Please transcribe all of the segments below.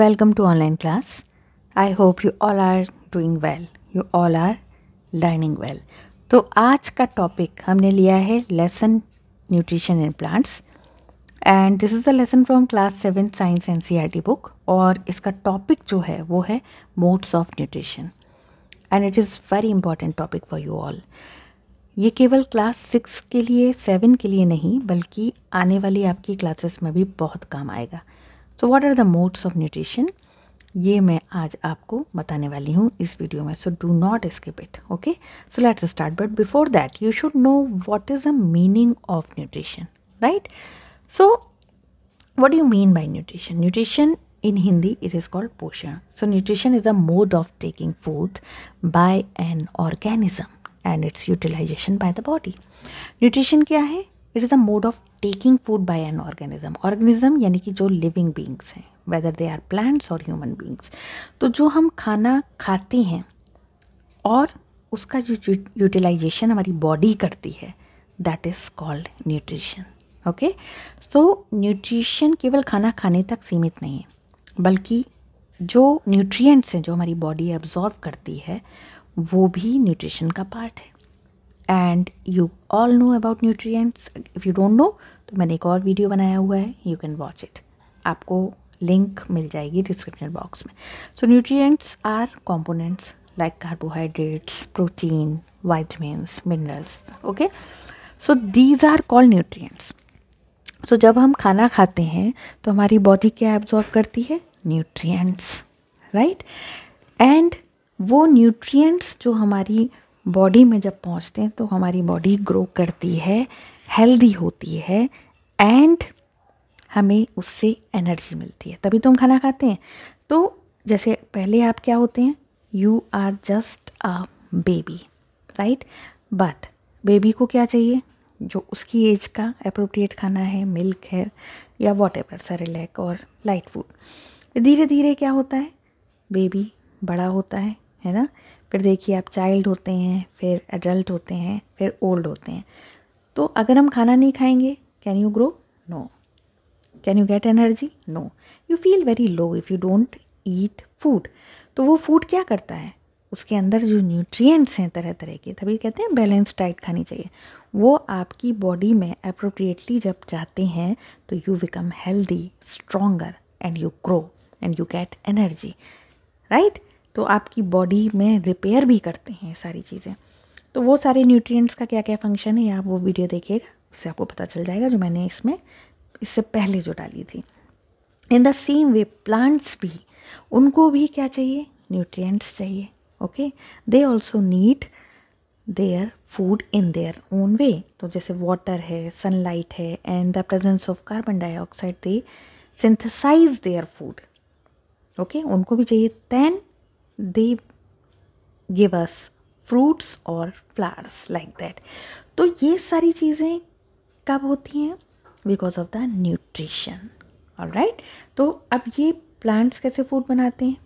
Welcome to online class. I hope you all are doing well. You all are learning well. तो आज का topic हमने लिया है lesson nutrition in plants and this is a lesson from class seven science N C book और इसका topic जो है वो है modes of nutrition and it is very important topic for you all ये केवल क्लास सिक्स के लिए सेवन के लिए नहीं बल्कि आने वाली आपकी क्लासेस में भी बहुत काम आएगा so what are the modes of nutrition ये मैं आज आपको बताने वाली हूँ इस वीडियो में so do not skip it okay so let's start but before that you should know what is the meaning of nutrition right so what do you mean by nutrition nutrition in Hindi it is called पोषण so nutrition is a mode of taking food by an organism and its utilization by the body nutrition क्या है it is a mode of taking food by an organism organism यानी कि जो living beings हैं whether they are plants और human beings तो जो हम खाना खाते हैं और उसका जो यूटिलाइजेशन हमारी बॉडी करती है that is called nutrition okay so nutrition केवल खाना खाने तक सीमित नहीं है बल्कि जो न्यूट्रिएंट्स हैं जो हमारी बॉडी एब्जॉर्व करती है वो भी न्यूट्रिशन का पार्ट है and you all know about nutrients if you don't know तो मैंने एक और वीडियो बनाया हुआ है यू कैन वॉच इट आपको लिंक मिल जाएगी डिस्क्रिप्शन बॉक्स में so nutrients are components like carbohydrates protein vitamins minerals okay so these are call nutrients so जब हम खाना खाते हैं तो हमारी बॉडी क्या एब्जॉर्ब करती है न्यूट्रिएंट्स राइट एंड वो न्यूट्रिएंट्स जो हमारी बॉडी में जब पहुंचते हैं तो हमारी बॉडी ग्रो करती है हेल्दी होती है एंड हमें उससे एनर्जी मिलती है तभी तो हम खाना खाते हैं तो जैसे पहले आप क्या होते हैं you are just a baby right but baby को क्या चाहिए जो उसकी एज का अप्रोप्रिएट खाना है मिल्क है या वॉट एवर सरेलैक और लाइट फूड धीरे धीरे क्या होता है बेबी बड़ा होता है है ना फिर देखिए आप चाइल्ड होते हैं फिर एडल्ट होते हैं फिर ओल्ड होते हैं तो अगर हम खाना नहीं खाएंगे can you grow no can you get energy no you feel very low if you don't eat food तो वो फूड क्या करता है उसके अंदर जो न्यूट्रिएंट्स हैं तरह तरह के तभी कहते हैं बैलेंस डाइट खानी चाहिए वो आपकी बॉडी में अप्रोप्रिएटली जब जाते हैं तो you become healthy stronger and you grow and you get energy right तो आपकी बॉडी में रिपेयर भी करते हैं सारी चीज़ें तो वो सारे न्यूट्रिएंट्स का क्या क्या फंक्शन है आप वो वीडियो देखिएगा उससे आपको पता चल जाएगा जो मैंने इसमें इससे पहले जो डाली थी in the same way plants भी उनको भी क्या चाहिए न्यूट्रिएंट्स चाहिए okay they also need their food in their own way तो जैसे वाटर है सनलाइट है and the presence of carbon dioxide they synthesize their food okay उनको भी चाहिए then they give us fruits और फ्लावर्स लाइक दैट तो ये सारी चीज़ें कब होती हैं because of the nutrition right तो अब ये प्लांट्स कैसे फूड बनाते हैं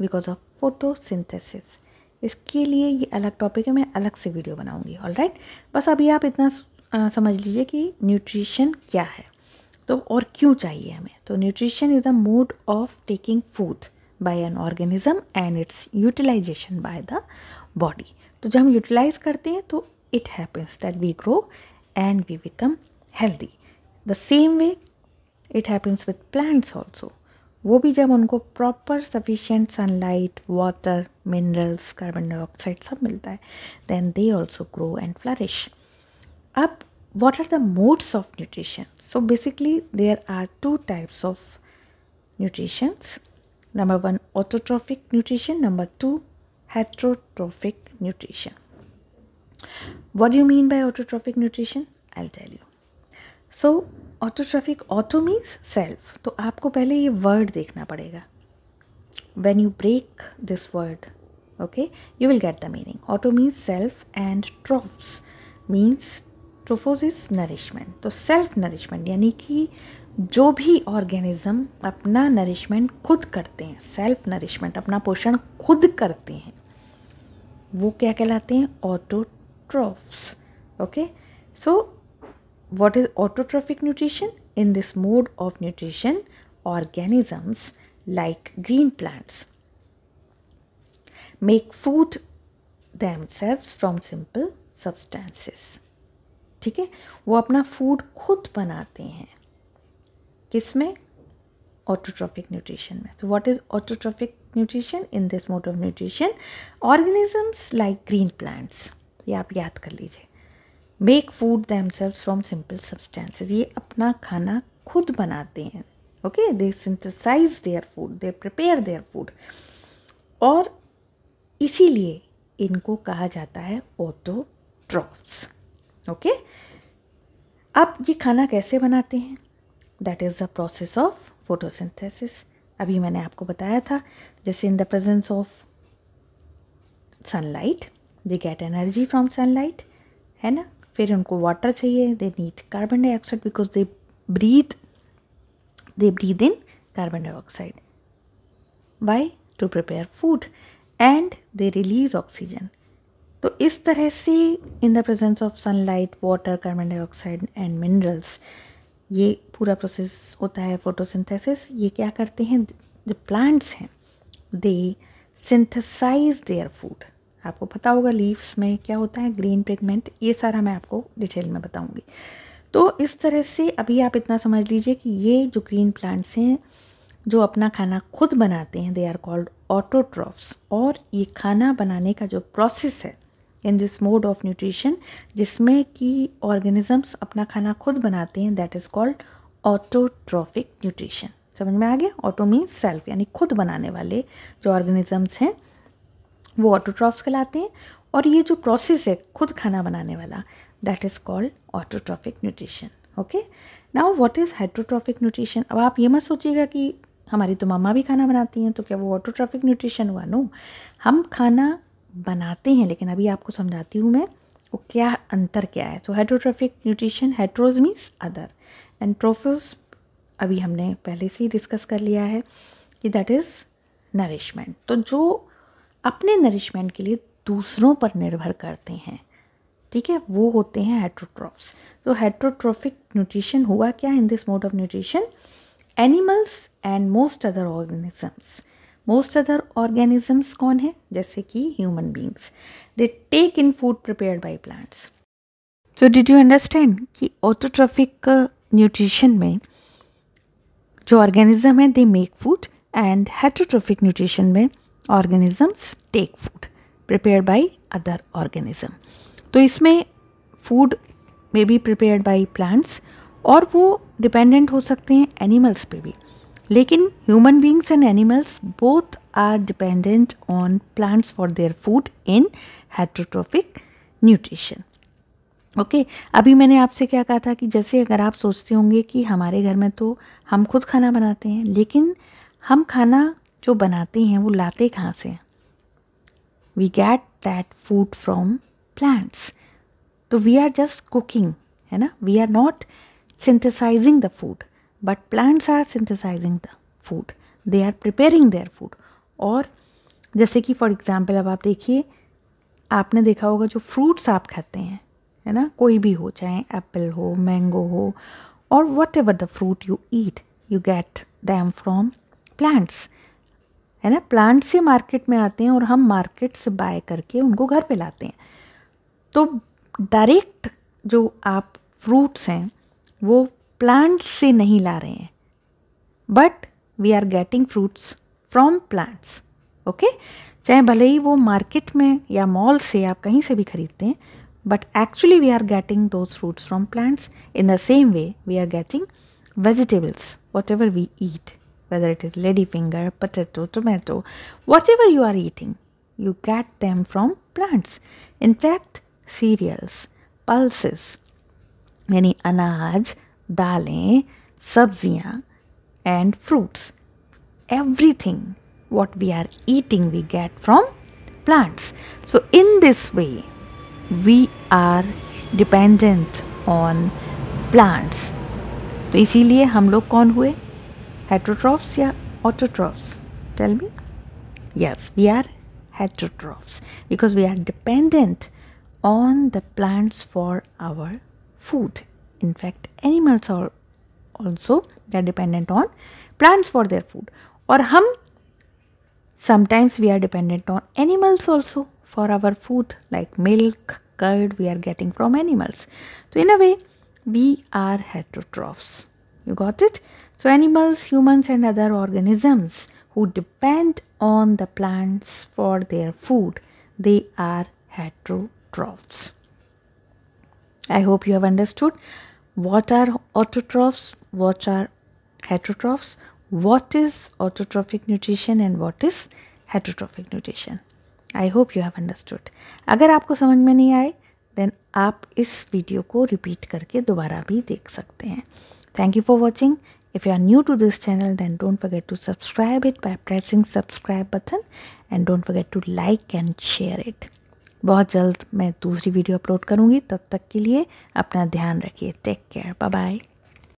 बिकॉज ऑफ फोटोसिंथेसिस इसके लिए ये अलग टॉपिक है मैं अलग से वीडियो बनाऊंगी ऑल राइट बस अभी आप इतना आ, समझ लीजिए कि न्यूट्रिशन क्या है तो और क्यों चाहिए हमें तो nutrition is the mode of taking food by an organism and its utilization by the body. So, when we utilize करते हैं it happens that we grow and we become healthy. The same way it happens with plants also. वो भी जब उनको proper, sufficient sunlight, water, minerals, carbon dioxide सब मिलता है then they also grow and flourish. अब what are the modes of nutrition so basically there are two types of nutrition. number one autotrophic nutrition number two heterotrophic nutrition what do you mean by autotrophic nutrition i'll tell you so autotrophic auto means self तो आपको पहले ये word देखना पड़ेगा when you break this word okay you will get the meaning auto means self and trophs means trophos is nourishment तो self nourishment यानी कि जो भी ऑर्गेनिज्म अपना नरिशमेंट खुद करते हैं सेल्फ नरिशमेंट अपना पोषण खुद करते हैं वो क्या कहलाते हैं autotrophs okay so what is autotrophic nutrition in this mode of nutrition organisms like green plants make food themselves from simple substances ठीक है वो अपना फूड खुद बनाते हैं किस में ऑटोट्रॉफिक न्यूट्रिशन में so what is autotrophic nutrition in this mode of nutrition organisms like green plants ये आप याद कर लीजिए make food themselves from simple substances ये अपना खाना खुद बनाते हैं okay they synthesize their food they prepare their food और इसीलिए इनको कहा जाता है ऑटोट्रॉफ्स ओके अब ये खाना कैसे बनाते हैं that is the process of photosynthesis अभी मैंने आपको बताया था जैसे in the presence of sunlight they get energy from sunlight है ना फिर उनको वाटर चाहिए they need carbon dioxide because they breathe they breathe in carbon dioxide why to prepare food and they release oxygen तो इस तरह से in the presence of sunlight water carbon dioxide and minerals ये पूरा process होता है photosynthesis ये क्या करते हैं जो प्लांट्स हैं दे सिंथेसाइज देयर फूड आपको पता होगा लीव्स में क्या होता है ग्रीन पिगमेंट ये सारा मैं आपको डिटेल में बताऊंगी तो इस तरह से अभी आप इतना समझ लीजिए कि ये जो ग्रीन प्लांट्स हैं जो अपना खाना खुद बनाते हैं दे आर कॉल्ड ऑटोट्रॉफ्स और ये खाना बनाने का जो प्रोसेस है in this mode of nutrition जिसमें कि ऑर्गेनिजम्स अपना खाना खुद बनाते हैं that is called autotrophic nutrition समझ में आ गया ऑटो मीन्स सेल्फ यानी खुद बनाने वाले जो ऑर्गेनिजम्स हैं वो ऑटोट्रॉफ्स कहलाते हैं और ये जो प्रोसेस है खुद खाना बनाने वाला that is called autotrophic nutrition okay now what is hydrotrophic nutrition अब आप ये मत सोचिएगा कि हमारी तो मम्मा भी खाना बनाती हैं तो क्या वो ऑटोट्रॉफिक न्यूट्रिशन हुआ नो हम खाना बनाते हैं लेकिन अभी आपको समझाती हूँ मैं वो क्या अंतर क्या है so hydrotrophic nutrition heteros means other and trophies अभी हमने पहले से ही डिस्कस कर लिया है कि दैट इज़ नरिशमेंट तो जो अपने नरिशमेंट के लिए दूसरों पर निर्भर करते हैं ठीक है वो होते हैं हेट्रोट्रॉफ्स तो हेट्रोट्रॉफिक न्यूट्रिशन हुआ क्या in this mode of nutrition animals and most other organisms most other organisms कौन है जैसे कि human beings they take in food prepare by plants so did you understand कि ऑटोट्रॉफिक न्यूट्रिशन uh, में जो organism है they make food and heterotrophic nutrition में organisms take food prepare by other organism तो इसमें फूड में भी prepare by plants और वो डिपेंडेंट हो सकते हैं एनिमल्स पे भी लेकिन human beings and animals both are dependent on plants for their food in heterotrophic nutrition okay अभी मैंने आपसे क्या कहा था कि जैसे अगर आप सोचते होंगे कि हमारे घर में तो हम खुद खाना बनाते हैं लेकिन हम खाना जो बनाते हैं वो लाते कहाँ से we get that food from plants तो वी आर जस्ट कुकिंग है ना we are not synthesizing the food but plants are synthesizing the food they are preparing their food और जैसे कि फॉर एग्ज़ाम्पल अब आप देखिए आपने देखा होगा जो फ्रूट्स आप खाते हैं है ना कोई भी हो चाहे एप्पल हो मैंगो हो और whatever the fruit you eat you get them from plants है ना प्लांट्स ही मार्केट में आते हैं और हम मार्केट से बाय करके उनको घर पे लाते हैं तो डायरेक्ट जो आप फ्रूट्स हैं वो प्लांट्स से नहीं ला रहे हैं but we are getting fruits from plants okay चाहे भले ही वो मार्केट में या मॉल से आप कहीं से भी खरीदते हैं but actually we are getting those fruits from plants in the same way we are getting vegetables whatever we eat whether it is lady finger potato tomato whatever you are eating you get them from plants in fact cereals pulses यानी अनाज दालें सब्जियाँ and fruits. Everything what we are eating we get from plants. So in this way we are dependent on plants. तो इसीलिए हम लोग कौन हुए हेट्रोट्रॉफ्स या autotrophs tell me yes we are heterotrophs because we are dependent on the plants for our food in fact, animals are also they are dependent on plants for their food. Or hum, sometimes we are dependent on animals also for our food like milk, curd we are getting from animals. So in a way, we are heterotrophs. You got it? So animals, humans and other organisms who depend on the plants for their food, they are heterotrophs. I hope you have understood what are autotrophs, what are heterotrophs, what is autotrophic nutrition and what is heterotrophic nutrition. I hope you have understood अगर आपको समझ में नहीं आए then आप इस video को repeat करके दोबारा भी देख सकते हैं thank you for watching if you are new to this channel then don't forget to subscribe it by pressing subscribe button and don't forget to like and share it बहुत जल्द मैं दूसरी वीडियो अपलोड करूँगी तब तक के लिए अपना ध्यान रखिए टेक केयर बाय बाय